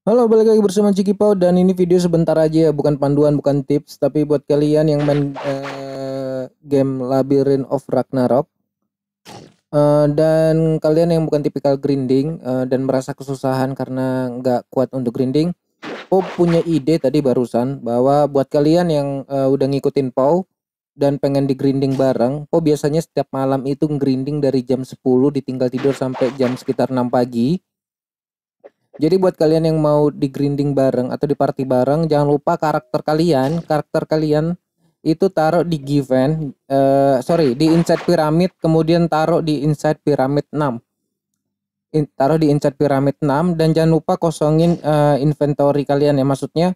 Halo, balik lagi bersama Ciki Pau dan ini video sebentar aja ya, bukan panduan, bukan tips, tapi buat kalian yang main eh, game Labyrinth of Ragnarok eh, dan kalian yang bukan tipikal grinding eh, dan merasa kesusahan karena nggak kuat untuk grinding, Pau punya ide tadi barusan bahwa buat kalian yang eh, udah ngikutin Pau dan pengen di grinding bareng, Pau biasanya setiap malam itu grinding dari jam 10 ditinggal tidur sampai jam sekitar 6 pagi jadi buat kalian yang mau di grinding bareng atau di party bareng, jangan lupa karakter kalian, karakter kalian itu taruh di given, uh, eh, sorry, di inside pyramid, kemudian taruh di inside pyramid 6. In, taruh di inside pyramid 6 dan jangan lupa kosongin uh, inventory kalian ya, maksudnya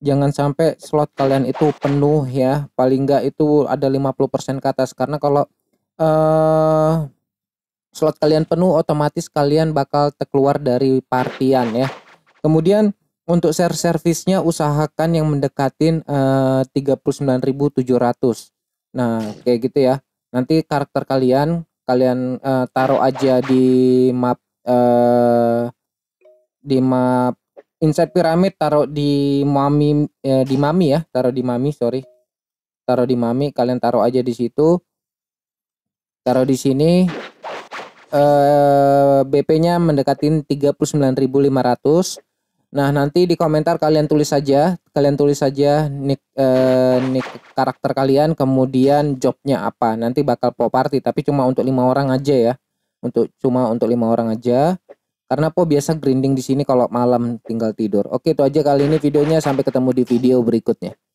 jangan sampai slot kalian itu penuh ya, paling nggak itu ada 50% ke atas karena kalau uh, slot kalian penuh otomatis kalian bakal terkeluar dari partian ya. Kemudian untuk share servisnya usahakan yang mendekatin eh, uh, 39.700. Nah, kayak gitu ya. Nanti karakter kalian kalian uh, taruh aja di map uh, di map Inside piramid taruh di Mami uh, di Mami ya, taruh di Mami, sorry. Taruh di Mami, kalian taruh aja di situ. Taruh di sini, eh, BP-nya mendekatin 39.500. Nah, nanti di komentar kalian tulis saja, kalian tulis saja nick eh, nick karakter kalian, kemudian jobnya apa. Nanti bakal pop party, tapi cuma untuk lima orang aja ya. Untuk cuma untuk lima orang aja. Karena po biasa grinding di sini kalau malam tinggal tidur. Oke, itu aja kali ini videonya. Sampai ketemu di video berikutnya.